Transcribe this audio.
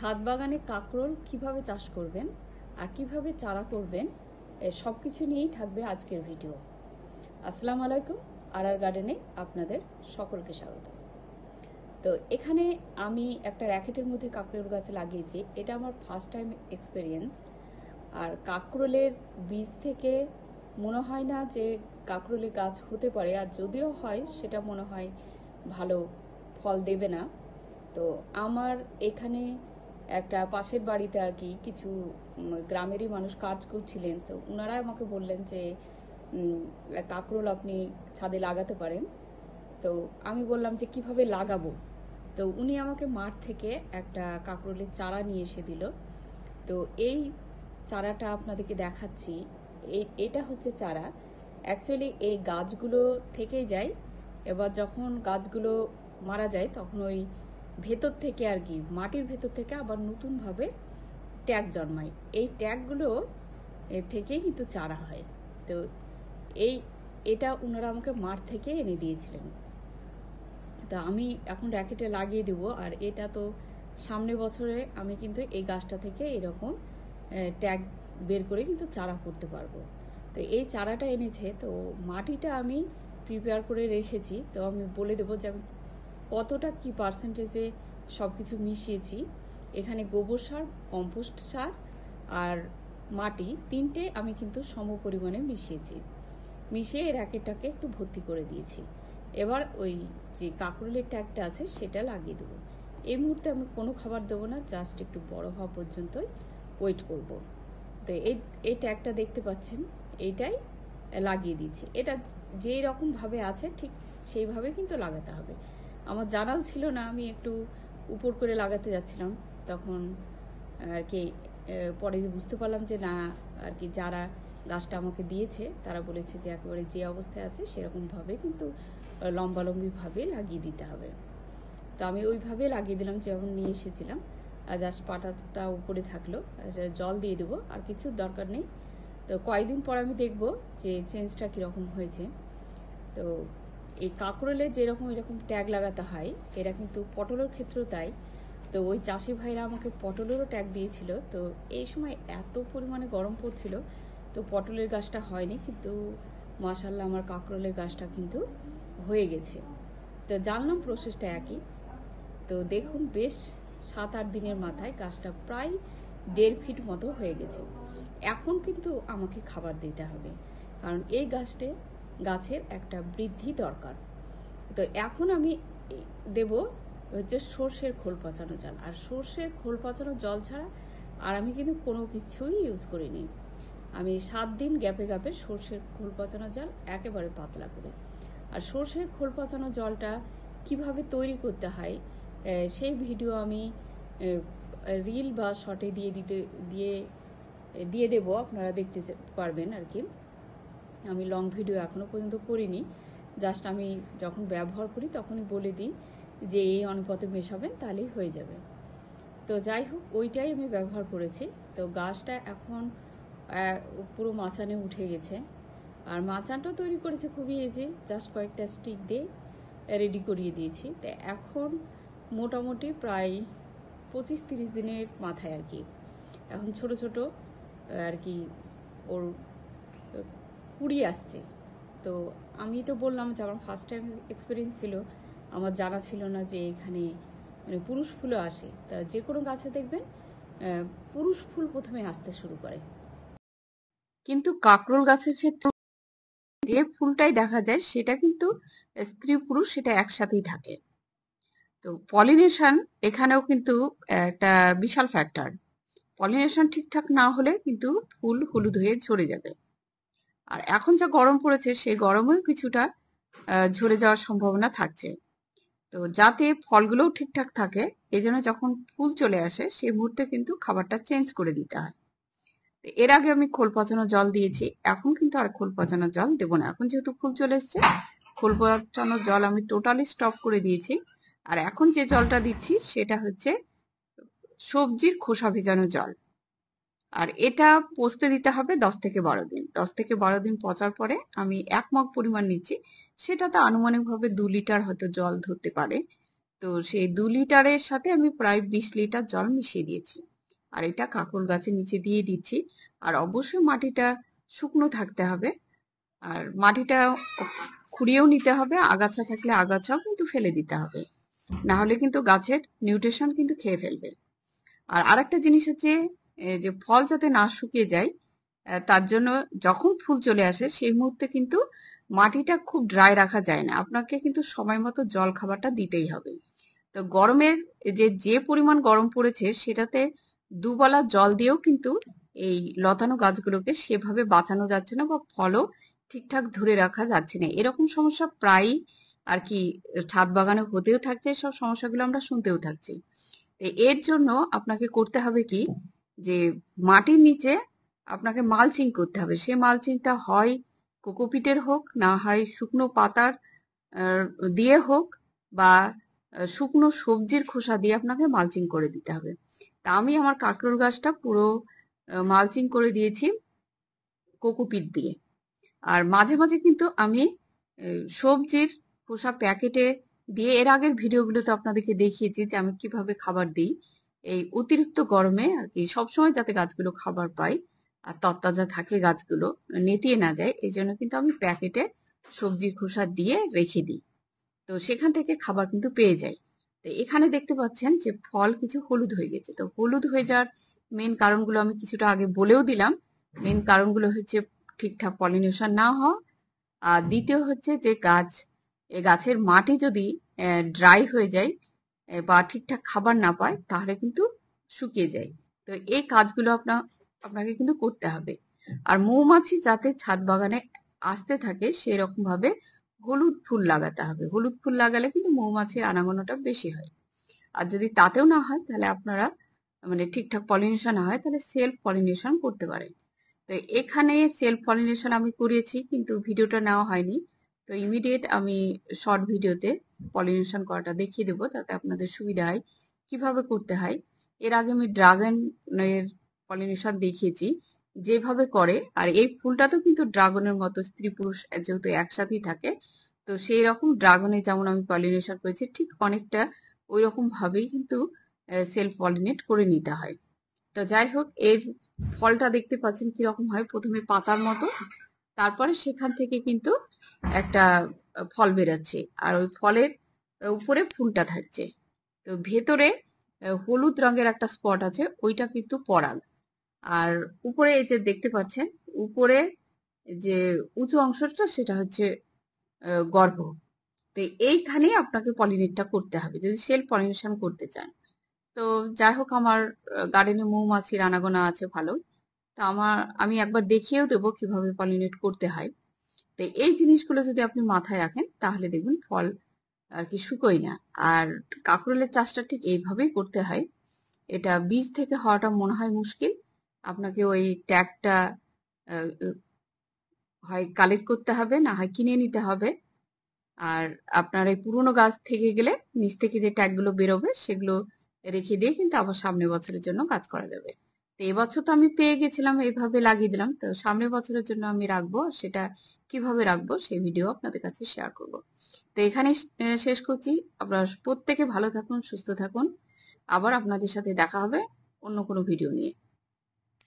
ছাদ বাগানে কাঁকরোল কিভাবে চাষ করবেন আর কিভাবে চারা করবেন সব কিছু নিয়েই থাকবে আজকের ভিডিও আসসালামু আলাইকুম আরার গার্ডেনে আপনাদের সকলকে স্বাগত তো এখানে আমি একটা র্যাকেটের মধ্যে কাঁকরোল গাছ লাগিয়েছি এটা আমার ফার্স্ট টাইম এক্সপিরিয়েন্স আর কাঁকরোলের বীজ থেকে মনে হয় না যে কাঁকরোলে গাছ হতে পারে আর যদিও হয় সেটা মনে হয় ভালো ফল দেবে না তো আমার এখানে একটা পাশের বাড়িতে আর কি কিছু গ্রামেরই মানুষ কাজ করছিলেন তো ওনারা আমাকে বললেন যে কাকরোল আপনি ছাদে লাগাতে পারেন তো আমি বললাম যে কিভাবে লাগাবো তো উনি আমাকে মাঠ থেকে একটা কাকরোলের চারা নিয়ে এসে দিল তো এই চারাটা আপনাদেরকে দেখাচ্ছি এটা হচ্ছে চারা অ্যাকচুয়ালি এই গাছগুলো থেকেই যায় এবার যখন গাছগুলো মারা যায় তখন ওই ভেতর থেকে আর কি মাটির ভেতর থেকে আবার নতুনভাবে ট্যাগ জন্মায় এই ট্যাগগুলো এর থেকেই কিন্তু চারা হয় তো এই এটা ওনারা আমাকে মাঠ থেকে এনে দিয়েছিলেন তা আমি এখন র্যাকেটে লাগিয়ে দেবো আর এটা তো সামনে বছরে আমি কিন্তু এই গাছটা থেকে এরকম ট্যাগ বের করে কিন্তু চারা করতে পারবো তো এই চারাটা এনেছে তো মাটিটা আমি প্রিপেয়ার করে রেখেছি তো আমি বলে দেবো যে আমি কতটা কি পার্সেন্টেজে সব কিছু মিশিয়েছি এখানে গোবর সার কম্পোস্ট সার আর মাটি তিনটে আমি কিন্তু সম পরিমাণে মিশিয়েছি মিশিয়ে র্যাকেটটাকে একটু ভর্তি করে দিয়েছি এবার ওই যে কাঁকরোলের ট্যাগটা আছে সেটা লাগিয়ে দেবো এই মুহূর্তে আমি কোনো খাবার দেবো না জাস্ট একটু বড় হওয়া পর্যন্তই ওয়েট করব। তো এই এই ট্যাগটা দেখতে পাচ্ছেন এইটাই লাগিয়ে দিচ্ছি এটা যেই রকমভাবে আছে ঠিক সেইভাবে কিন্তু লাগাতে হবে আমার জানাও ছিল না আমি একটু উপর করে লাগাতে যাচ্ছিলাম তখন আর কি পরে যে বুঝতে পারলাম যে না আর কি যারা গাছটা আমাকে দিয়েছে তারা বলেছে যে একেবারে যে অবস্থায় আছে সেরকমভাবে কিন্তু লম্বালম্বিভাবে লাগিয়ে দিতে হবে তো আমি ওইভাবে লাগিয়ে দিলাম যেমন নিয়ে এসেছিলাম আর জাস্ট পাটাটা উপরে থাকলো জল দিয়ে দেবো আর কিছু দরকার নেই তো কয়েকদিন পর আমি দেখব যে চেঞ্জটা কীরকম হয়েছে তো এই কাঁকরোলে যেরকম এরকম ট্যাগ লাগাতে হয় এরা কিন্তু পটলের ক্ষেত্রেও তাই তো ওই চাষি ভাইরা আমাকে পটলেরও ট্যাগ দিয়েছিল তো এই সময় এত পরিমাণে গরম পড়ছিল তো পটলের গাছটা হয়নি কিন্তু মাশাল্লাহ আমার কাঁকরোলের গাছটা কিন্তু হয়ে গেছে তো জানলাম প্রসেসটা একই তো দেখুন বেশ সাত আট দিনের মাথায় গাছটা প্রায় দেড় ফিট মতো হয়ে গেছে এখন কিন্তু আমাকে খাবার দিতে হবে কারণ এই গাছটা গাছের একটা বৃদ্ধি দরকার তো এখন আমি দেব হচ্ছে সর্ষের খোল পচানো জল আর সর্ষের খোল পচানো জল ছাড়া আর আমি কিন্তু কোনো কিছুই ইউজ করিনি আমি সাত দিন গ্যাপে গ্যাপে সর্ষের খোল পচানো জল একেবারে পাতলা করে আর সর্ষের খোল পচানো জলটা কিভাবে তৈরি করতে হয় সেই ভিডিও আমি রিল বা শটে দিয়ে দিতে দিয়ে দিয়ে দেব আপনারা দেখতে পারবেন আর কি আমি লং ভিডিও এখনও পর্যন্ত করিনি জাস্ট আমি যখন ব্যবহার করি তখনই বলে দিই যে এই অনুপাতে মেশাবেন তাহলেই হয়ে যাবে তো যাই হোক ওইটাই আমি ব্যবহার করেছি তো গাছটা এখন পুরো মাচানে উঠে গেছে আর মাচানটা তৈরি করেছে খুবই এজে জাস্ট কয়েকটা স্টিক দিয়ে রেডি করিয়ে দিয়েছি তো এখন মোটামুটি প্রায় পঁচিশ তিরিশ দিনের মাথায় আর কি এখন ছোট ছোট আর কি ওর পুরী আসছে তো আমি তো বললাম যে আমার ফার্স্ট টাইম এক্সপিরিয়েন্স ছিল আমার জানা ছিল না যে এখানে মানে পুরুষ ফুলও আসে তা যে কোনো গাছে দেখবেন পুরুষ ফুল প্রথমে আসতে শুরু করে কিন্তু কাকরোল গাছের ক্ষেত্রে যে ফুলটাই দেখা যায় সেটা কিন্তু স্ত্রী পুরুষ সেটা একসাথেই থাকে তো পলিনেশন এখানেও কিন্তু একটা বিশাল ফ্যাক্টর পলিনেশন ঠিকঠাক না হলে কিন্তু ফুল হলুদ হয়ে ঝরে যাবে আর এখন যা গরম পড়েছে সেই গরমেও কিছুটা ঝরে যাওয়ার সম্ভাবনা থাকছে তো যাতে ফলগুলোও ঠিকঠাক থাকে এই জন্য যখন ফুল চলে আসে সেই মুহূর্তে কিন্তু খাবারটা চেঞ্জ করে দিতে হয় এর আগে আমি খোল পচানো জল দিয়েছি এখন কিন্তু আর খোল পচানো জল দেবো না এখন যেহেতু ফুল চলে এসছে খোল পচানো জল আমি টোটালি স্টপ করে দিয়েছি আর এখন যে জলটা দিচ্ছি সেটা হচ্ছে সবজির খোসা ভেজানো জল আর এটা পোস্তে দিতে হবে দশ থেকে বারো দিন দশ থেকে বারো দিন পচার পরে আমি এক মগ পরিমাণ নিচ্ছি সেটাতে আনুমানিকভাবে দু লিটার হয়তো জল ধরতে পারে তো সেই দু লিটারের সাথে আমি প্রায় বিশ লিটার জল মিশিয়ে দিয়েছি আর এটা কাকুর গাছের নিচে দিয়ে দিচ্ছি আর অবশ্যই মাটিটা শুকনো থাকতে হবে আর মাটিটা খুঁড়িয়েও নিতে হবে আগাছা থাকলে আগাছাও কিন্তু ফেলে দিতে হবে না হলে কিন্তু গাছের নিউট্রিশন কিন্তু খেয়ে ফেলবে আর আরেকটা জিনিস হচ্ছে যে ফল যাতে না শুকিয়ে যায় তার জন্য যখন ফুল চলে আসে সেই মুহূর্তে কিন্তু মাটিটা খুব ড্রাই রাখা যায় না আপনাকে কিন্তু সময় মতো জল খাবারটা দিতেই হবে তো গরমের যে যে পরিমাণ গরম পড়েছে সেটাতে দুবেলা জল দিয়েও কিন্তু এই লতানো গাছগুলোকে সেভাবে বাঁচানো যাচ্ছে না বা ফলও ঠিকঠাক ধরে রাখা যাচ্ছে না এরকম সমস্যা প্রায়ই আর কি ছাদ বাগানে হতেও থাকছে সব সমস্যাগুলো আমরা শুনতেও থাকছি এর জন্য আপনাকে করতে হবে কি যে মাটির নিচে আপনাকে মালচিং করতে হবে সে মালচিংটা হয় কোকোপিটের হোক না হয় শুকনো পাতার দিয়ে হোক বা শুকনো সবজির খোসা দিয়ে আপনাকে মালচিং করে দিতে হবে তা আমি আমার কাঁকড়ুর গাছটা পুরো মালচিং করে দিয়েছি কোকোপিট দিয়ে আর মাঝে মাঝে কিন্তু আমি সবজির খোসা প্যাকেটে দিয়ে এর আগের ভিডিওগুলোতে আপনাদেরকে দেখিয়েছি যে আমি কিভাবে খাবার দিই এই অতিরিক্ত গরমে আর কি সবসময় যাতে গাছগুলো খাবার পায় আর তত্তাজা থাকে গাছগুলো নেতিয়ে না যায় এই জন্য কিন্তু আমি প্যাকেটে সবজির খোসা দিয়ে রেখে দিই তো সেখান থেকে খাবার কিন্তু পেয়ে যাই তো এখানে দেখতে পাচ্ছেন যে ফল কিছু হলুদ হয়ে গেছে তো হলুদ হয়ে যাওয়ার মেন কারণগুলো আমি কিছুটা আগে বলেও দিলাম মেন কারণগুলো হচ্ছে ঠিকঠাক পলিনেশন না হওয়া আর দ্বিতীয় হচ্ছে যে গাছ এ গাছের মাটি যদি ড্রাই হয়ে যায় বা ঠিকঠাক খাবার না পায় তাহলে কিন্তু শুকিয়ে যায় তো এই কাজগুলো আপনা আপনাকে কিন্তু করতে হবে আর মৌমাছি যাতে ছাদ বাগানে আসতে থাকে রকম ভাবে হলুদ ফুল লাগাতে হবে হলুদ ফুল লাগালে কিন্তু মৌমাছির আনাগোনাটা বেশি হয় আর যদি তাতেও না হয় তাহলে আপনারা মানে ঠিকঠাক পলিনেশন না হয় তাহলে সেলফ পলিনেশন করতে পারেন তো এখানে সেলফ পলিনেশন আমি করিয়েছি কিন্তু ভিডিওটা নেওয়া হয়নি তো ইমিডিয়েট আমি শর্ট ভিডিওতে পলিনেশন করাটা দেখিয়ে দেবো তাতে আপনাদের সুবিধা হয় কিভাবে করতে হয় এর আগে আমি ড্রাগনের পলিনেশন দেখিয়েছি যেভাবে করে আর এই ফুলটা তো কিন্তু ড্রাগনের মতো স্ত্রী পুরুষ যেহেতু একসাথেই থাকে তো সেই রকম ড্রাগনে যেমন আমি পলিনেশন করেছি ঠিক অনেকটা ওই রকম ভাবেই কিন্তু সেলফ পলিনেট করে নিতে হয় তো যাই হোক এর ফলটা দেখতে পাচ্ছেন কিরকম হয় প্রথমে পাতার মতো তারপরে সেখান থেকে কিন্তু একটা ফল বেরোচ্ছে আর ওই ফলের উপরে ফুলটা থাকছে তো ভেতরে হলুদ রঙের একটা স্পট আছে ওইটা কিন্তু পরাগ আর উপরে এই যে দেখতে পাচ্ছেন উপরে যে উঁচু অংশটা সেটা হচ্ছে গর্ভ তো এইখানে আপনাকে পলিনেটটা করতে হবে যদি সেল পলিনেশন করতে চান তো যাই হোক আমার গার্ডেনে মৌমাছি রানাগোনা আছে ভালো তো আমার আমি একবার দেখিয়েও দেবো কিভাবে পলিনেট করতে হয় তো এই জিনিসগুলো যদি আপনি মাথায় রাখেন তাহলে দেখবেন ফল আর কি শুকোয় না আর কাঁকরোলের চাষটা ঠিক এইভাবেই করতে হয় এটা বীজ থেকে হওয়াটা মনে হয় মুশকিল আপনাকে ওই ট্যাগটা হয় কালেক্ট করতে হবে না হয় কিনে নিতে হবে আর আপনার এই পুরোনো গাছ থেকে গেলে নিচ থেকে যে ট্যাগগুলো বেরোবে সেগুলো রেখে দিয়ে কিন্তু আবার সামনের বছরের জন্য কাজ করা যাবে তো এবছর তো আমি পেয়ে গেছিলাম এইভাবে লাগিয়ে দিলাম তো সামনের বছরের জন্য আমি রাখবো সেটা কিভাবে রাখবো সেই ভিডিও আপনাদের কাছে শেয়ার করব তো এখানে শেষ করছি আপনারা প্রত্যেকে ভালো থাকুন সুস্থ থাকুন আবার আপনাদের সাথে দেখা হবে অন্য কোনো ভিডিও নিয়ে